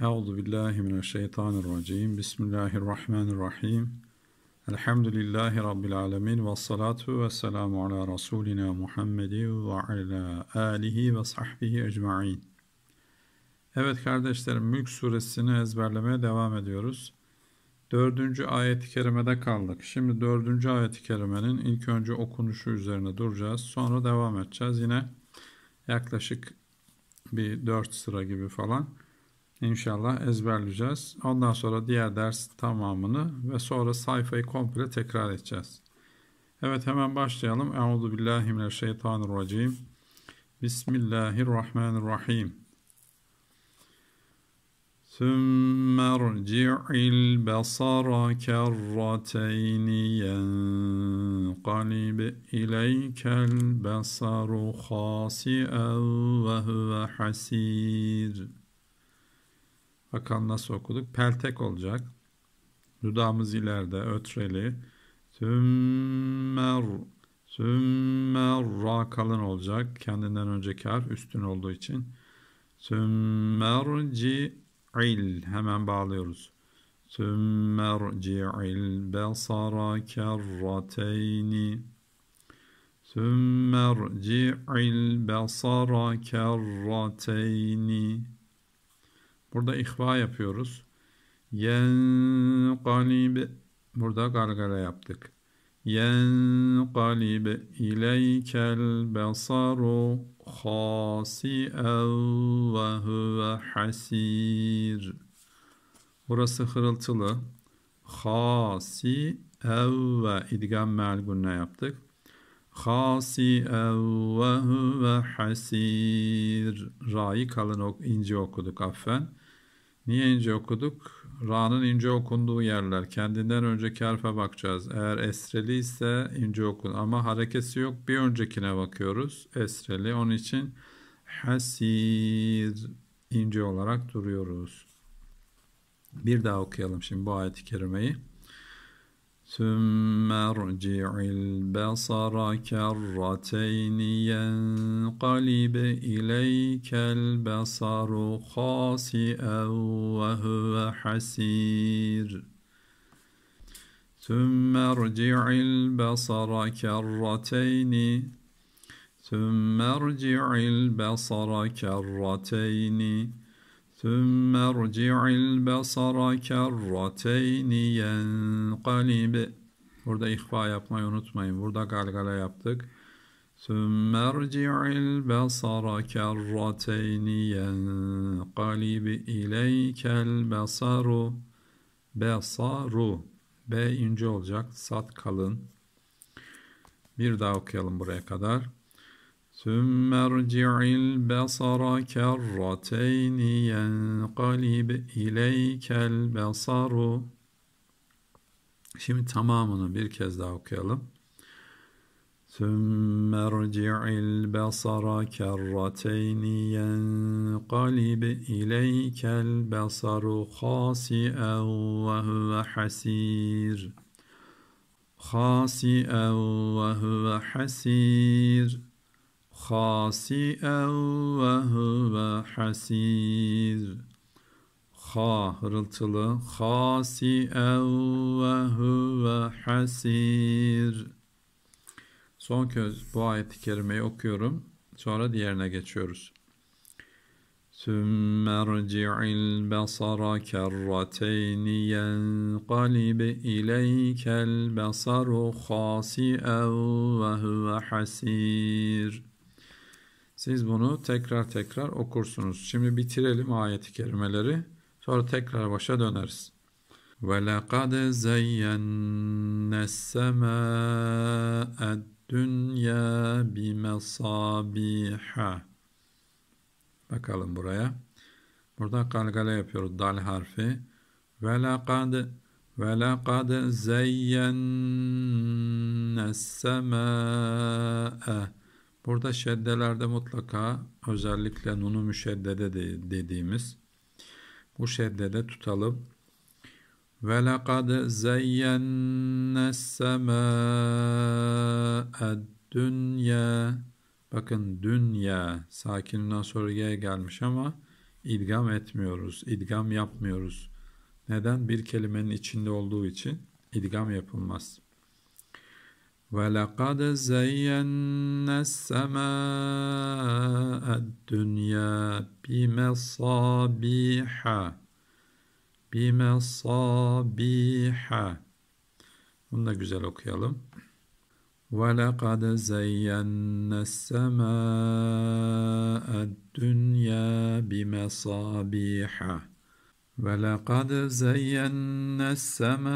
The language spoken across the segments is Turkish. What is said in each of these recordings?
Euzu billahi mineşşeytanirracim. Bismillahirrahmanirrahim. Elhamdülillahi rabbil alamin ve salatu ve vesselamu ala rasulina Muhammedin ve ala alihi ve sahbihi ecmaîn. Evet kardeşlerim Mülk suresini ezberlemeye devam ediyoruz. Dördüncü ayet-i kerimede kaldık. Şimdi dördüncü ayet-i kerimenin ilk önce okunuşu üzerine duracağız. Sonra devam edeceğiz. Yine yaklaşık bir dört sıra gibi falan. İnşallah ezberleyeceğiz. Ondan sonra diğer ders tamamını ve sonra sayfayı komple tekrar edeceğiz. Evet hemen başlayalım. Euzu billahi mineşşeytanirracim. Bismillahirrahmanirrahim. ثم ارجع البصر كرتين ينقلب إليك البصر خاسئا وهو حسير Bakalım nasıl okuduk. Peltek olacak. Dudağımız ileride ötreli. Sümmer. Sümmer ra kalın olacak. Kendinden önceki harf üstün olduğu için. Sümmerci'il. Hemen bağlıyoruz. Sümmerci'il besara kerrateyni. Sümmerci'il besara kerrateyni. Burada ihva yapıyoruz. Yenqalib. Burada gargara yaptık. Yenqalib ileykel besaru khasi'en ve huve hasir. Burası hırıltılı. Khasi evve idgam mealgunne yaptık. Khasi ve huve hasir. Ra'yı kalın ok, ince okuduk affen. Niye ince okuduk? Ra'nın ince okunduğu yerler. Kendinden önceki harfe bakacağız. Eğer esreli ise ince okun. Ama harekesi yok. Bir öncekine bakıyoruz. Esreli. Onun için hasir ince olarak duruyoruz. Bir daha okuyalım şimdi bu ayet-i kerimeyi. ثم ارجع البصر كرتين ينقلب اليك البصر خاسئا وهو حسير ثم ارجع البصر كرتين ثم ارجع البصر كرتين ثم ارجع البصر كرتين ينقلب Burada ihfa yapmayı unutmayın. Burada galgala yaptık. ثُمَّ ارْجِعِ الْبَصَرَ كَرَّتَيْنِ يَنْقَلِبْ اِلَيْكَ الْبَصَرُ Besaru B ince olacak. Sat kalın. Bir daha okuyalım buraya kadar. ثم ارجع البصر كرتين ينقلب إليك البصر Şimdi tamamını bir kez daha okuyalım. ثم ارجع البصر كرتين ينقلب إليك البصر خاسئا وهو حسير خاسئا وهو حسير Hasi'en ve huve hasir. Ha hırıltılı. Hasi'en ve huve hasir. Son kez bu ayet-i kerimeyi okuyorum. Sonra diğerine geçiyoruz. ثُمَّ ارْجِعِ الْبَصَرَ كَرَّتَيْنِ يَنْقَلِبْ إِلَيْكَ الْبَصَرُ خَاسِئًا وَهُوَ حَسِيرٌ siz bunu tekrar tekrar okursunuz. Şimdi bitirelim ayet kerimeleri. Sonra tekrar başa döneriz. وَلَقَدْ زَيَّنَّا السَّمَاءَ الدُّنْيَا بِمَصَابِيحَ Bakalım buraya. Burada galgale yapıyoruz dal harfi. Ve وَلَقَدْ وَلَقَدْ زَيَّنَّا السَّمَاءَ Burada şeddelerde mutlaka özellikle nunu müşeddede dediğimiz bu şeddede tutalım. Ve lekad zeyyenne semâ'ed dünya Bakın dünya sakininden sonra y gelmiş ama idgam etmiyoruz, idgam yapmıyoruz. Neden? Bir kelimenin içinde olduğu için idgam yapılmaz. ولقد زينا السماء الدنيا بمصابيح بمصابيح Bunu güzel okuyalım. وَلَقَدْ زَيَّنَّا السَّمَاءَ الدُّنْيَا بِمَصَابِيحَ ولقد زينا السماء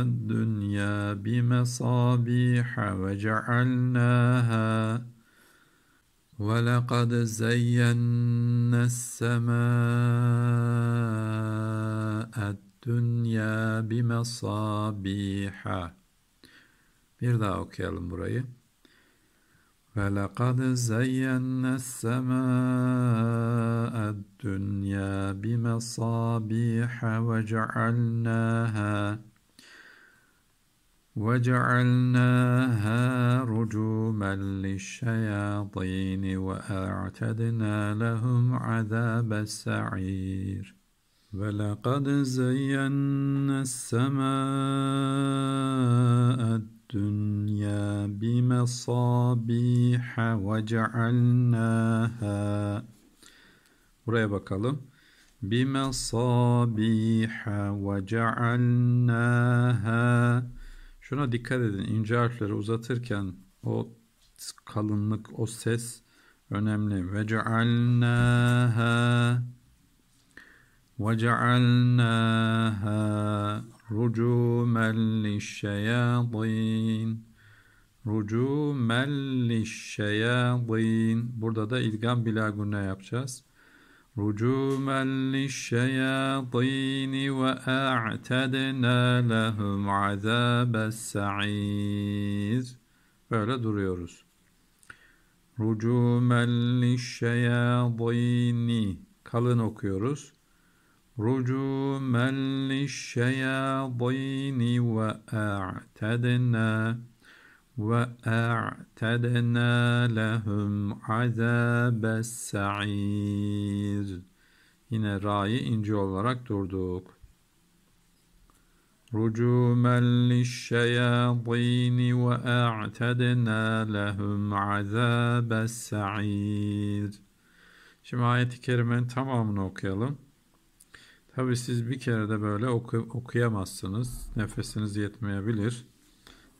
الدنيا بمصابيح وجعلناها ولقد زينا السماء الدنيا بمصابيح Bir daha okuyalım burayı. ولقد زينا السماء الدنيا بمصابيح وجعلناها وجعلناها رجوما للشياطين وأعتدنا لهم عذاب السعير ولقد زينا السماء الدنيا الدنيا بمصابيح وجعلناها Buraya bakalım. بِمَصَابِيحَ وَجَعَلْنَاهَا Şuna dikkat edin. İnce harfleri uzatırken o kalınlık, o ses önemli. Ve cealnâhâ ve cealnâhâ رجوما للشياطين رجوما للشياطين burada da idgam bila gunne yapacağız. رجوما للشياطين وأعتدنا لهم عذاب السعير böyle duruyoruz. رجوما للشياطين kalın okuyoruz. رجوما للشياطين وأعتدنا وأعتدنا لهم عذاب السعير Yine ra'yı ince olarak durduk. رجوما للشياطين وأعتدنا لهم عذاب السعير Şimdi ayet-i kerimenin tamamını okuyalım. Tabi siz bir kere de böyle oku, okuyamazsınız. Nefesiniz yetmeyebilir.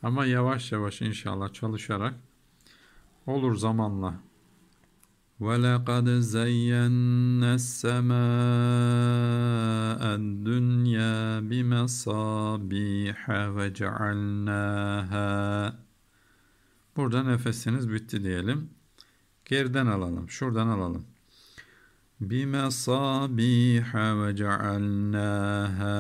Ama yavaş yavaş inşallah çalışarak olur zamanla. وَلَقَدْ زَيَّنَّا السَّمَاءَ الدُّنْيَا بِمَصَابِيحَ وَجَعَلْنَاهَا Burada nefesiniz bitti diyelim. Geriden alalım, şuradan alalım. بمصابيح وجعلناها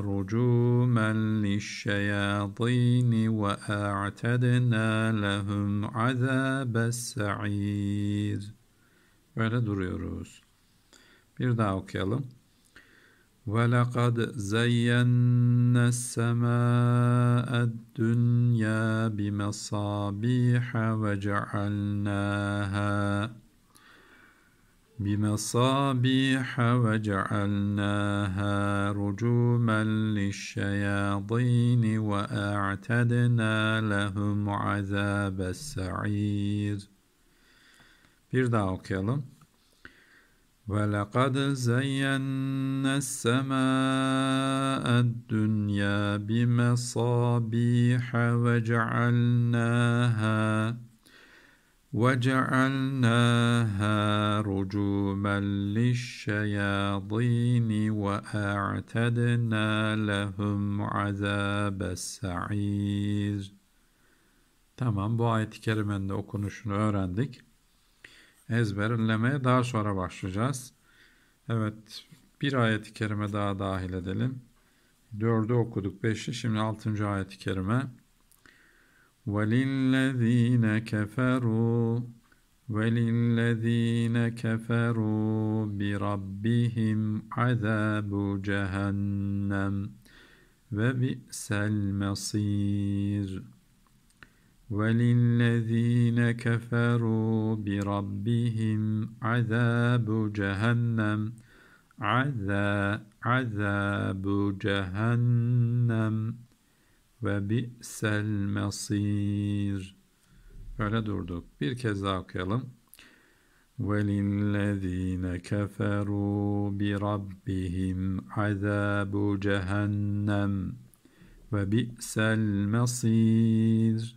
رجوما للشياطين وأعتدنا لهم عذاب السعير Böyle duruyoruz. Bir daha okuyalım. وَلَقَدْ زَيَّنَّا السَّمَاءَ الدُّنْيَا بِمَصَابِيحَ وَجَعَلْنَاهَا بمصابيح وجعلناها رجوما للشياطين وأعتدنا لهم عذاب السعير Bir daha okuyalım. وَلَقَدْ زَيَّنَّا السَّمَاءَ الدُّنْيَا بِمَصَابِيحَ وَجَعَلْنَاهَا وَجَعَلْنَاهَا رجوما للشياطين وأعتدنا لهم عذاب السعير Tamam bu ayet-i kerimenin de okunuşunu öğrendik. Ezberlemeye daha sonra başlayacağız. Evet bir ayet-i kerime daha dahil edelim. Dördü okuduk beşi şimdi altıncı ayet-i kerime. وَلِلَّذ۪ينَ كَفَرُوا وللذين كفروا بربهم عذاب جهنم وبئس المصير وللذين كفروا بربهم عذاب جهنم عذاب جهنم وبئس المصير Şöyle durduk. Bir kez daha okuyalım. وَلِلَّذ۪ينَ كَفَرُوا بِرَبِّهِمْ عَذَابُ جَهَنَّمْ وَبِئْسَ الْمَصِيرِ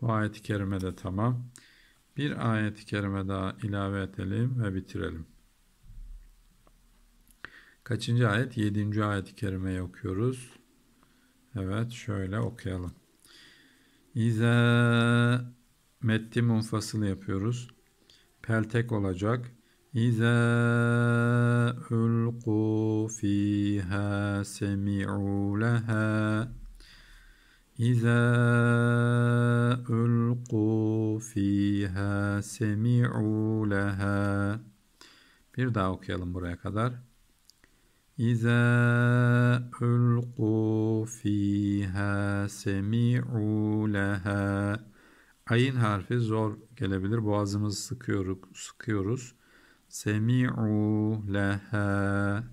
Bu ayet-i kerime de tamam. Bir ayet-i kerime daha ilave edelim ve bitirelim. Kaçıncı ayet? Yedinci ayet-i kerimeyi okuyoruz. Evet şöyle okuyalım. İze metti munfasılı yapıyoruz. Peltek olacak. İze ulqu fiha semi'u leha İza ulqu fiha semi'u leha Bir daha okuyalım buraya kadar. İza ulqu fiha semi'u leha Ayın harfi zor gelebilir. Boğazımızı sıkıyoruz. sıkıyoruz. Semi'u leha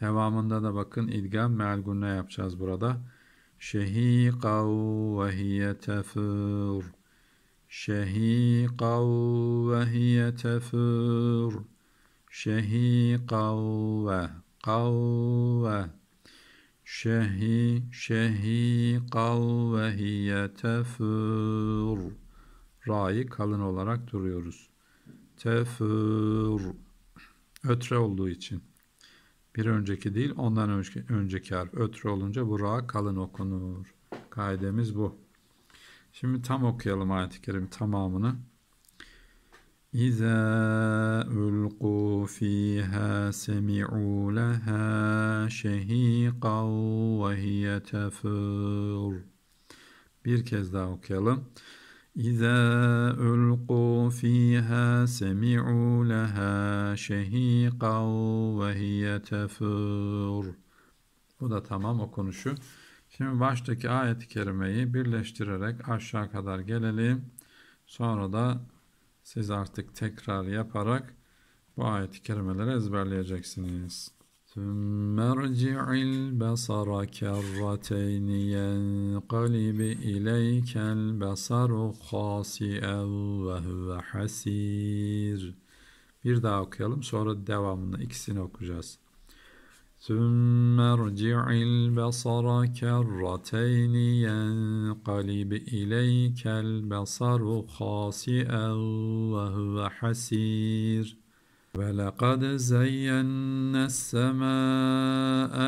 Devamında da bakın idgam ne yapacağız burada. Şehikav ve hiye tefir. Şehikav ve hiye tefir. Şehi kavve kavve Şehi şehi kavve hiye tefür. Ra'yı kalın olarak duruyoruz. Tefür. ötre olduğu için. Bir önceki değil ondan önceki, önceki harf. Ötre olunca bu ra kalın okunur. Kaidemiz bu. Şimdi tam okuyalım ayet-i kerim tamamını. İza ulqu fiha semi'u leha şehiqan ve hiye tefur. Bir kez daha okuyalım. İza ulqu fiha semi'u leha şehiqan ve hiye tefur. Bu da tamam okunuşu. Şimdi baştaki ayet-i kerimeyi birleştirerek aşağı kadar gelelim. Sonra da siz artık tekrar yaparak bu ayet-i kerimeleri ezberleyeceksiniz. ثُمَّ ارْجِعِ الْبَصَرَ كَرَّتَيْنِ يَنْقَلِبِ إِلَيْكَ الْبَصَرُ خَاسِئًا وَهُوَ حَسِيرٌ Bir daha okuyalım sonra devamını ikisini okuyacağız. ثم ارجع البصر كرتين ينقلب إليك البصر خاسئا وهو حسير ولقد زينا السماء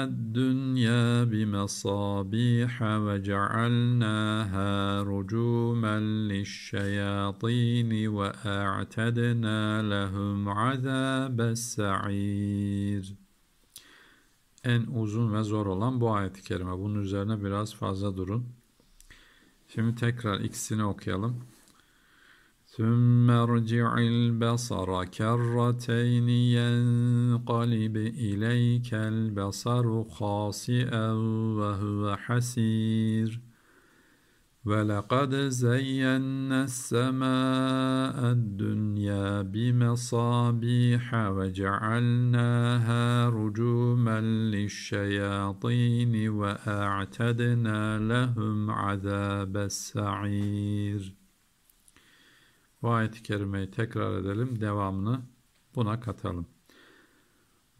الدنيا بمصابيح وجعلناها رجوما للشياطين وأعتدنا لهم عذاب السعير en uzun ve zor olan bu ayet-i kerime. Bunun üzerine biraz fazla durun. Şimdi tekrar ikisini okuyalım. ثُمَّ ارْجِعِ الْبَصَرَ كَرَّتَيْنِ يَنْقَلِبْ إِلَيْكَ الْبَصَرُ خَاسِئًا وَهُوَ حَسِيرٌ وَلَقَدْ زَيَّنَّا السَّمَاءَ الدُّنْيَا بِمَصَابِيحَ وَجَعَلْنَاهَا رُجُومًا لِلشَّيَاطِينِ وَأَعْتَدْنَا لَهُمْ عَذَابَ السَّعِيرِ Bu ayet-i kerimeyi tekrar edelim, devamını buna katalım.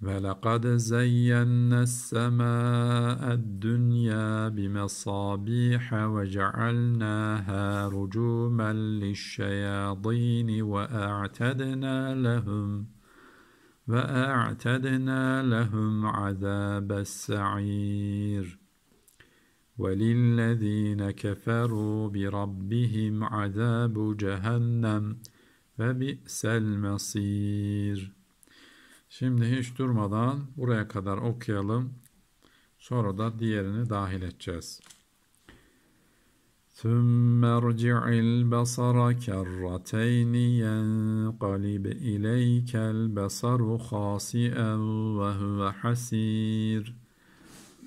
ولقد زينا السماء الدنيا بمصابيح وجعلناها رجوما للشياطين وأعتدنا لهم وأعتدنا لهم عذاب السعير وللذين كفروا بربهم عذاب جهنم فبئس المصير Şimdi hiç durmadan buraya kadar okuyalım. Sonra da diğerini dahil edeceğiz. ثُمَّ ارْجِعِ الْبَصَرَ كَرَّتَيْنِ يَنْقَلِبْ إِلَيْكَ الْبَصَرُ خَاسِئًا وَهُوَ حَسِيرٌ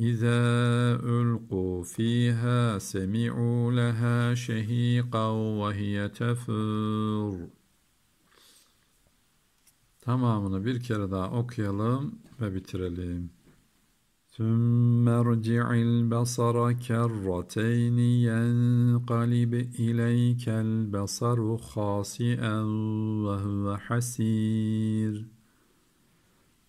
إذا ألقوا فيها سمعوا لها شهيقا وهي تفر Tamamını bir kere daha okuyalım ve bitirelim. ثم ارجع البصر كرتين ينقلب إليك البصر خاسئا وهو حسير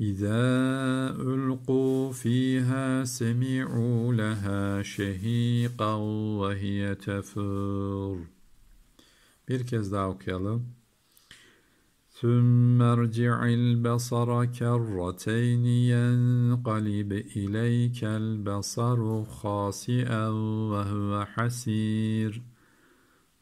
إذا ألقوا فيها سمعوا لها شهيقا وهي تفور Bir kez daha okuyalım. ثم ارجع البصر كرتين ينقلب إليك البصر خاسئا وهو حسير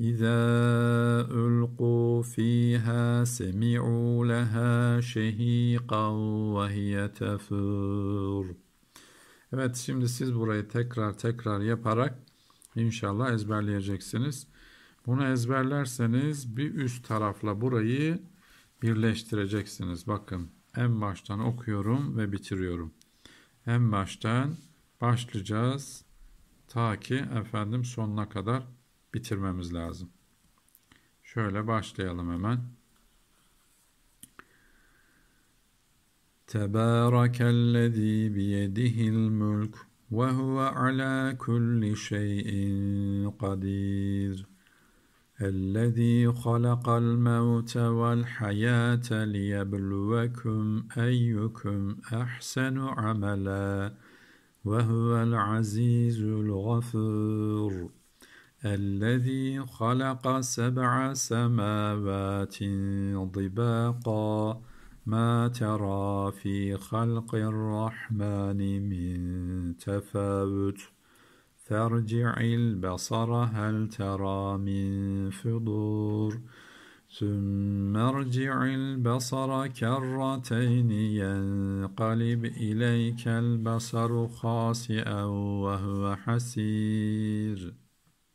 إذا ألقوا فيها سمعوا لها شهيقا وهي تفور Evet şimdi siz burayı tekrar tekrar yaparak inşallah ezberleyeceksiniz. Bunu ezberlerseniz bir üst tarafla burayı birleştireceksiniz. Bakın en baştan okuyorum ve bitiriyorum. En baştan başlayacağız ta ki efendim sonuna kadar bitirmemiz lazım. Şöyle başlayalım hemen. Tebârakellezî biyedihil mülk ve huve alâ kulli şeyin kadir. الذي خلق الموت والحياة ليبلوكم أيكم أحسن عملا وهو العزيز الغفور الذي خلق سبع سماوات ضباقا ما ترى في خلق الرحمن من تفاوت فارجع البصر هل ترى من فضور ثم ارجع البصر كرتين ينقلب إليك البصر خاسئا وهو حسير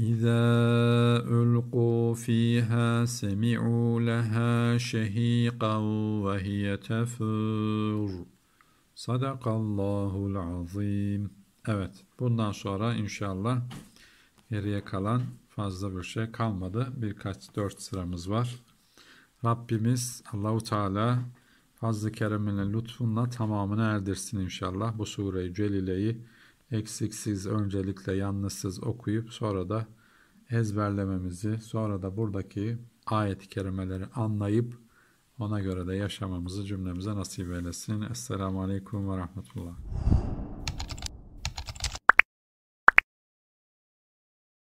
İza ulqu fiha semi'u laha şehiqan ve hiye tefur. Sadakallahul azim. Evet bundan sonra inşallah geriye kalan fazla bir şey kalmadı. Birkaç dört sıramız var. Rabbimiz Allahu Teala fazla ı kereminin lütfunla tamamını erdirsin inşallah. Bu sureyi celileyi eksiksiz öncelikle yalnızsız okuyup sonra da ezberlememizi, sonra da buradaki ayet-i kerimeleri anlayıp ona göre de yaşamamızı cümlemize nasip eylesin. Esselamu Aleyküm ve Rahmetullah.